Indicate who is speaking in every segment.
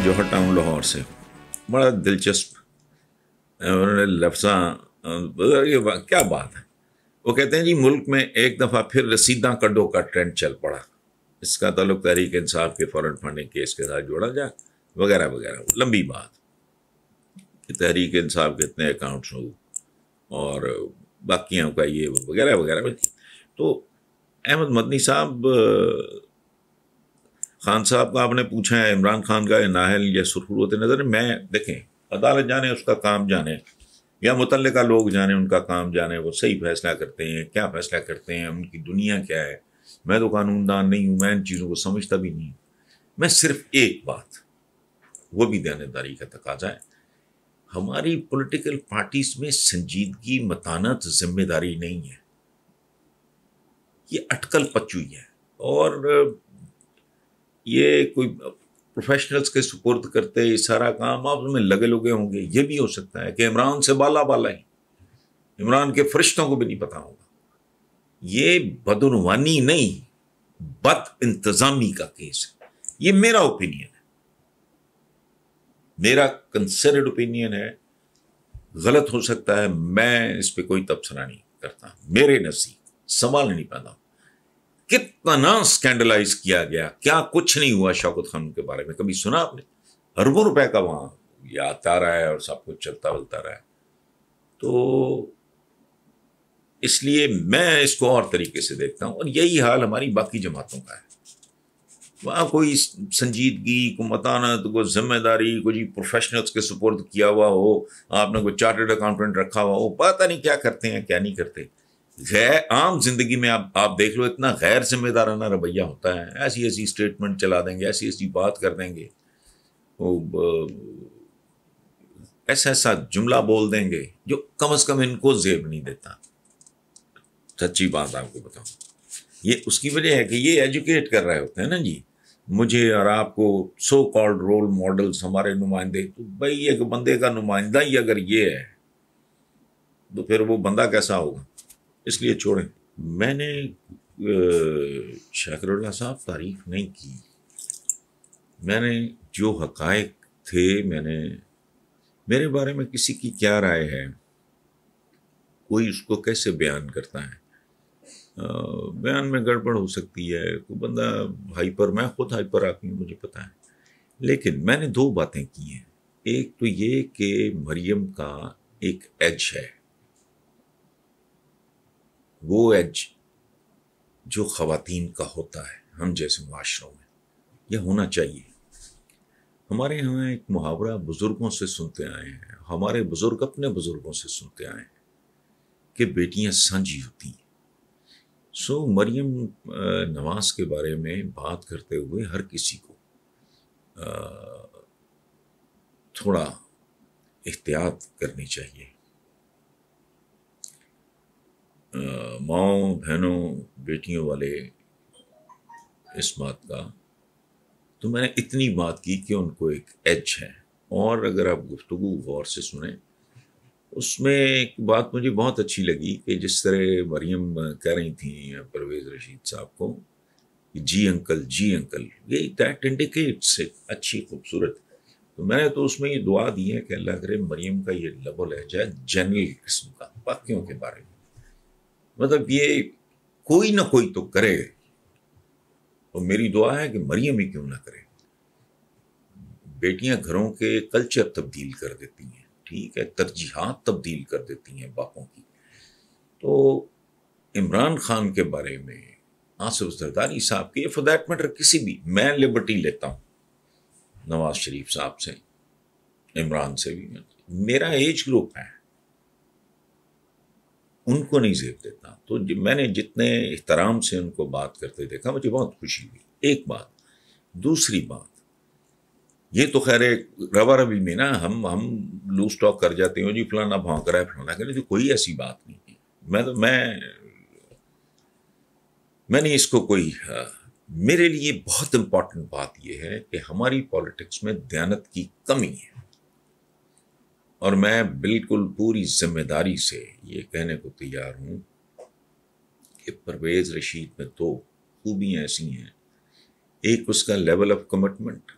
Speaker 1: हैं जौहर टाउन लाहौर से बड़ा दिलचस्प उन्होंने लफ्जा ये क्या बात है वो कहते हैं जी मुल्क में एक दफ़ा फिर रसीदा कडो का ट्रेंड चल पड़ा इसका तल्लुक तहरीक इंसाफ के फॉरन फंडिंग केस के साथ जोड़ा जाए वगैरह वगैरह लंबी बात कि तहरीक इंसाफ के इतने अकाउंट्स हों और बाकियों का ये वगैरह वगैरह तो अहमद मदनी साहब खान साहब का आपने पूछा है इमरान खान का नाहल या सुरखरूत नज़र मैं देखें अदालत जाने उसका काम जाने या मुतल लोग जाने उनका काम जाने वो सही फैसला करते हैं क्या फैसला करते हैं उनकी दुनिया क्या है मैं तो कानूनदान नहीं हूँ मैं इन चीज़ों को समझता भी नहीं मैं सिर्फ एक बात वो भी देनेदारी का तकाजा है हमारी पॉलिटिकल पार्टीज में संजीदगी मतानत जिम्मेदारी नहीं है ये अटकल पचुई है और ये कोई प्रोफेशनल्स के सुपुर्द करते ये सारा काम आप उसमें लगे लगे होंगे ये भी हो सकता है कि इमरान से बाला बाला ही इमरान के फरिश्तों को भी नहीं पता होगा ये बदनवानी नहीं बद इंतज़ामी का केस है ये मेरा ओपिनियन है मेरा कंसर्ड ओपिनियन है गलत हो सकता है मैं इस पर कोई तबसरा नहीं करता मेरे नसीब संभाल नहीं पाता कितना स्कैंडलाइज किया गया क्या कुछ नहीं हुआ शौकत खान के बारे में कभी सुना आपने अरबों रुपए का वहां ये आता रहा है और सब कुछ चलता बलता रहा है तो इसलिए मैं इसको और तरीके से देखता हूं और यही हाल हमारी बाकी जमातों का है वहाँ कोई संजीदगी को मतानत को जिम्मेदारी को जी प्रोफेशनल्स के सपोर्ट किया हुआ हो आपने कोई चार्टर्ड अकाउंटेंट रखा हुआ हो पता नहीं क्या करते हैं क्या नहीं करते गैर आम जिंदगी में आप आप देख लो इतना गैर जिम्मेदाराना रवैया होता है ऐसी ऐसी स्टेटमेंट चला देंगे ऐसी ऐसी बात कर देंगे वो ऐसा ऐसा जुमला बोल देंगे जो कम अज़ कम इनको जेब नहीं देता सच्ची बात आपको बताऊँ ये उसकी वजह है कि ये एजुकेट कर रहे होते हैं ना जी मुझे और आपको सो कॉल्ड रोल मॉडल्स हमारे नुमाइंदे तो भाई एक बंदे का नुमाइंदा ही अगर ये है तो फिर वो बंदा कैसा होगा इसलिए छोड़ें मैंने शाकरुल्ला साहब तारीफ नहीं की मैंने जो हकायक थे मैंने मेरे बारे में किसी की क्या राय है कोई उसको कैसे बयान करता है बयान में गड़बड़ हो सकती है कोई बंदा हाइपर मैं खुद हाइपर हूँ मुझे पता है लेकिन मैंने दो बातें की हैं एक तो ये कि मरियम का एक एज है वो एज जो खातन का होता है हम जैसे माशरों में यह होना चाहिए हमारे यहाँ एक मुहावरा बुज़ुर्गों से सुनते आए हैं हमारे बुज़ुर्ग अपने बुज़ुर्गों से सुनते आए हैं कि बेटियाँ सांझी होती हैं सो मरियम नवाज के बारे में बात करते हुए हर किसी को थोड़ा एहतियात करनी चाहिए माओ बहनों बेटियों वाले इस बात का तो मैंने इतनी बात की कि उनको एक एज है और अगर आप गुफ्तु गौर से सुने उसमें एक बात मुझे बहुत अच्छी लगी कि जिस तरह मरियम कह रही थी परवेज़ रशीद साहब को कि जी अंकल जी अंकल ये दैट इंडिकेट्स एक अच्छी खूबसूरत तो मैंने तो उसमें ये दुआ दी है कि अल्लाह करे मरियम का ये लबो लहजा जनरल किस्म का बाकियों के बारे में मतलब ये कोई ना कोई तो करे और मेरी दुआ है कि मरियम ही क्यों ना करे बेटियां घरों के कल्चर तब्दील कर देती हैं ठीक है तरजीहात तब्दील कर देती हैं बापों की तो इमरान खान के बारे में आसिफ सरदारी साहब के फॉर दैट मैटर किसी भी मैं लिबर्टी लेता हूँ नवाज शरीफ साहब से इमरान से भी मेरा एज ग्रुप है उनको नहीं जेब देता तो मैंने जितने एहतराम से उनको बात करते देखा मुझे बहुत खुशी हुई एक बात दूसरी बात ये तो खैर एक रवा रवी में ना हम हम लूज टॉक कर जाते हैं जी फलाना भाव रहा है फलाना कह तो कोई ऐसी बात नहीं है मैं तो मैं मैंने इसको कोई मेरे लिए बहुत इंपॉर्टेंट बात यह है कि हमारी पॉलिटिक्स में दयानत की कमी है और मैं बिल्कुल पूरी जिम्मेदारी से ये कहने को तैयार हूँ कि परवेज़ रशीद में दो खूबियाँ ऐसी हैं एक उसका लेवल ऑफ कमिटमेंट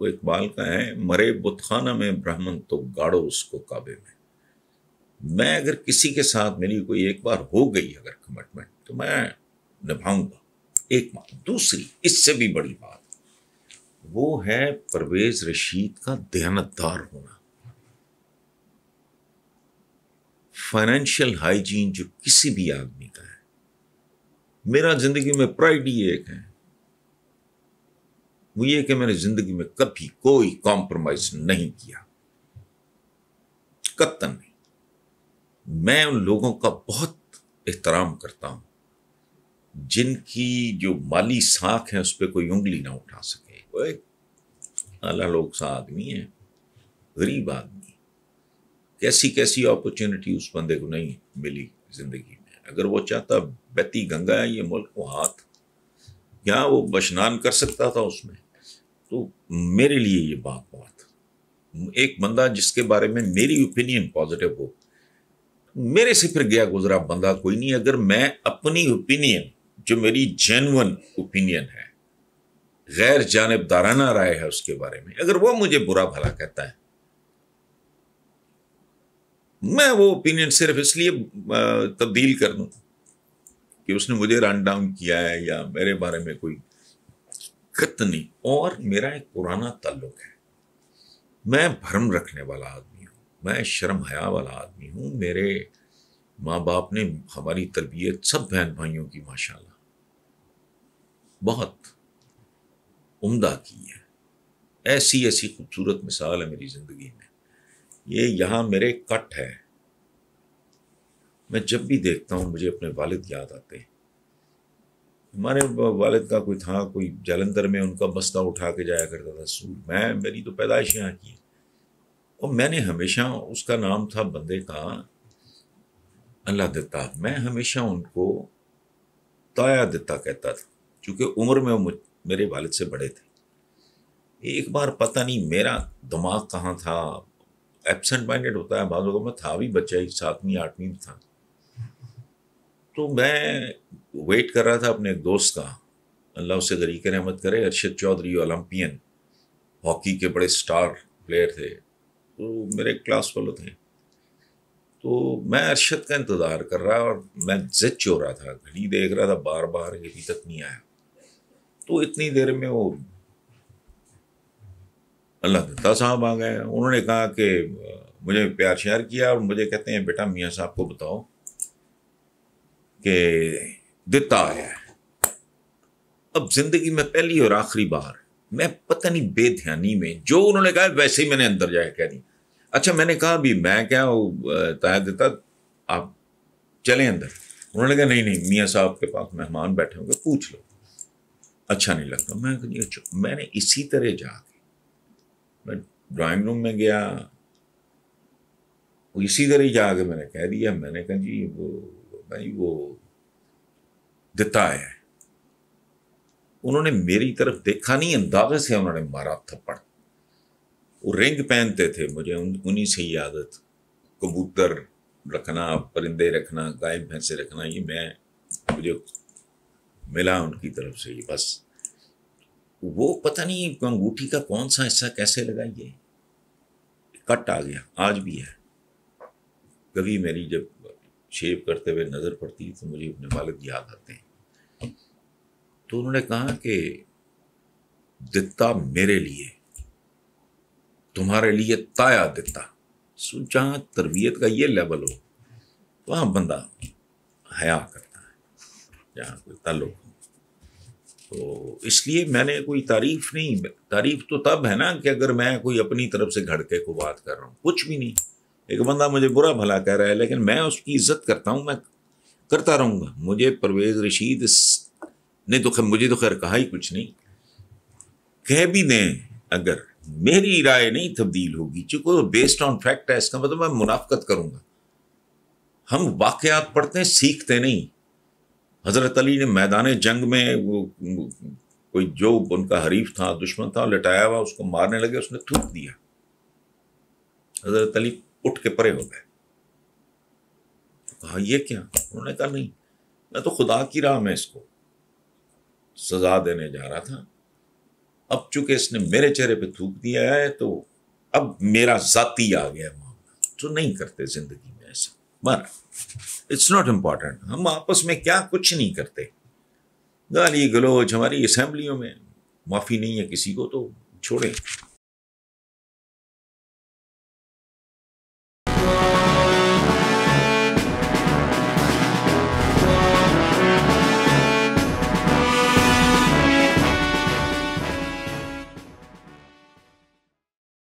Speaker 1: वो इकबाल का है मरे बुतखाना में ब्राह्मण तो गाड़ो उसको काबे में मैं अगर किसी के साथ मेरी कोई एक बार हो गई अगर कमिटमेंट तो मैं निभाऊंगा एक बात दूसरी इससे भी बड़ी बात वो है परवेज रशीद का दयानतदार होना फाइनेंशियल हाइजीन जो किसी भी आदमी का है मेरा जिंदगी में प्राइड ही एक है वो ये कि मैंने जिंदगी में कभी कोई कॉम्प्रोमाइज नहीं किया कत्तन नहीं मैं उन लोगों का बहुत एहतराम करता हूं जिनकी जो माली साख है उस पर कोई उंगली ना उठा सके अल्लाह लोग सा आदमी है गरीब आदमी कैसी कैसी अपॉर्चुनिटी उस बंदे को नहीं मिली ज़िंदगी में अगर वो चाहता बेती गंगा है ये मुल्क वो हाथ या वो बशनान कर सकता था उसमें तो मेरे लिए ये बात बात एक बंदा जिसके बारे में मेरी ओपिनियन पॉजिटिव हो मेरे से फिर गया गुजरा बंदा कोई नहीं अगर मैं अपनी ओपिनियन जो मेरी जेनवन ओपिनियन है गैर जानबदाराना राय है उसके बारे में अगर वो मुझे बुरा भला कहता है मैं वो ओपिनियन सिर्फ इसलिए तब्दील कर दूँ कि उसने मुझे रन डाउन किया है या मेरे बारे में कोई खत नहीं और मेरा एक पुराना ताल्लुक है मैं भरम रखने वाला आदमी हूँ मैं शर्म हया वाला आदमी हूँ मेरे माँ बाप ने हमारी तरबियत सब बहन भाइयों की माशाल्लाह बहुत उम्दा की है ऐसी ऐसी खूबसूरत मिसाल है मेरी ज़िंदगी में ये यहाँ मेरे कट है मैं जब भी देखता हूं मुझे अपने वालिद याद आते हैं हमारे वालिद का कोई था कोई जालंधर में उनका बस्ता उठा के जाया करता था सूर मैं मेरी तो पैदाइश यहाँ की और मैंने हमेशा उसका नाम था बंदे का अल्लाह दत्ता मैं हमेशा उनको ताया दत्ता कहता था क्योंकि उम्र में वो मेरे वालिद से बड़े थे एक बार पता नहीं मेरा दिमाग कहाँ था एबसेंट माइंडेड होता है बाद में था भी बच्चा ही सातवीं आठवीं था तो मैं वेट कर रहा था अपने एक दोस्त का अल्लाह उसे गरीक रहमत करे अरशद चौधरी ओलंपियन हॉकी के बड़े स्टार प्लेयर थे तो मेरे क्लास वाले थे तो मैं अरशद का इंतज़ार कर रहा और मैं जिद चो रहा था घड़ी देख रहा था बार बार अभी तक नहीं आया तो इतनी देर में वो अल्लाह दत्ता साहब आ गए उन्होंने कहा कि मुझे प्यार श्यार किया और मुझे कहते हैं बेटा मियाँ साहब को बताओ कि दत्ता आया है अब जिंदगी में पहली और आखिरी बार मैं पता नहीं बेध्यानी में जो उन्होंने कहा वैसे ही मैंने अंदर जाया कह दी अच्छा मैंने कहा भी मैं क्या ताया देता आप चले अंदर उन्होंने कहा नहीं नहीं मियाँ साहब के पास मेहमान बैठे होंगे पूछ लो अच्छा नहीं लगता मैं अच्छा मैंने इसी तरह जाके मैं ड्राइंग रूम में गया वो इसी तरह ही जाके मैंने कह दिया मैंने कहा जी वो भाई वो दिता है उन्होंने मेरी तरफ देखा नहीं अंदाजे से उन्होंने मारा थप्पड़ वो रिंग पहनते थे मुझे उन उन्हीं से ही आदत कबूतर रखना परिंदे रखना गाय भैंसे रखना ये मैं मुझे मिला उनकी तरफ से ये बस वो पता नहीं अंगूठी का कौन सा हिस्सा कैसे लगाइए कट आ गया आज भी है कभी मेरी जब शेव करते हुए नज़र पड़ती तो मुझे अपने वालद याद आते हैं तो उन्होंने कहा कि दिता मेरे लिए तुम्हारे लिए ताया दिता सोचा तरबियत का ये लेवल हो वहां बंदा हया करता है जहां कोई हो तो इसलिए मैंने कोई तारीफ नहीं तारीफ तो तब है ना कि अगर मैं कोई अपनी तरफ से घड़के को बात कर रहा हूँ कुछ भी नहीं एक बंदा मुझे बुरा भला कह रहा है लेकिन मैं उसकी इज्जत करता हूँ मैं करता रहूँगा मुझे परवेज़ रशीद ने तो खैर मुझे तो खैर कहा ही कुछ नहीं कह भी दें अगर मेरी राय नहीं तब्दील होगी चूंकि बेस्ड ऑन फैक्ट है इसका मतलब मैं मुनाफ्त करूँगा हम वाकयात पढ़ते हैं सीखते नहीं हज़रत अली ने मैदान जंग में वो कोई जो उनका हरीफ था दुश्मन था लटाया हुआ उसको मारने लगे उसने थूक दिया हज़रत अली उठ के परे हो गए कहा ये क्या उन्होंने कहा नहीं मैं तो खुदा की राह में इसको सजा देने जा रहा था अब चूंकि इसने मेरे चेहरे पे थूक दिया है तो अब मेरा जाती आ गया मामला जो तो नहीं करते जिंदगी में बस इट्स नॉट इम्पॉर्टेंट हम आपस में क्या कुछ नहीं करते गाली गलोच हमारी असम्बलियों में माफ़ी नहीं है किसी को तो छोड़ें